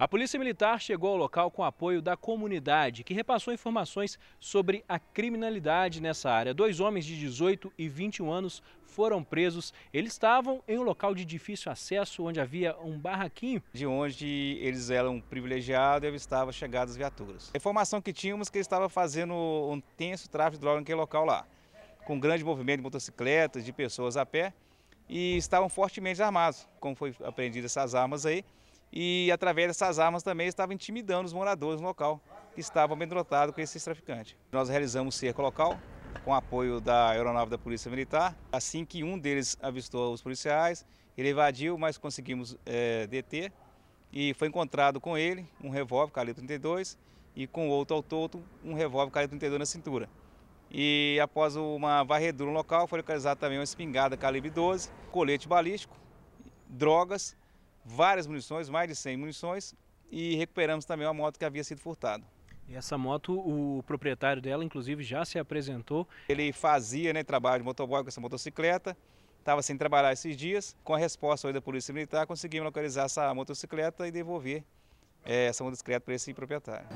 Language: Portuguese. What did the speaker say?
A Polícia Militar chegou ao local com apoio da comunidade, que repassou informações sobre a criminalidade nessa área. Dois homens de 18 e 21 anos foram presos. Eles estavam em um local de difícil acesso, onde havia um barraquinho. De onde eles eram privilegiados e avistavam chegadas viaturas. A informação que tínhamos é que eles estavam fazendo um tenso tráfico de droga naquele local lá, com grande movimento de motocicletas, de pessoas a pé, e estavam fortemente armados, como foi apreendidas essas armas aí e através dessas armas também estava intimidando os moradores no local que estavam amedrontados com esses traficantes. Nós realizamos cerco local com apoio da aeronave da Polícia Militar. Assim que um deles avistou os policiais, ele evadiu, mas conseguimos é, deter e foi encontrado com ele um revólver calibre 32 e com outro ao todo um revólver calibre 32 na cintura. E após uma varredura no local, foi localizada também uma espingarda calibre 12, colete balístico, drogas várias munições, mais de 100 munições, e recuperamos também uma moto que havia sido furtada. E essa moto, o proprietário dela, inclusive, já se apresentou. Ele fazia né, trabalho de motoboy com essa motocicleta, estava sem trabalhar esses dias. Com a resposta da Polícia Militar, conseguimos localizar essa motocicleta e devolver é, essa motocicleta para esse proprietário.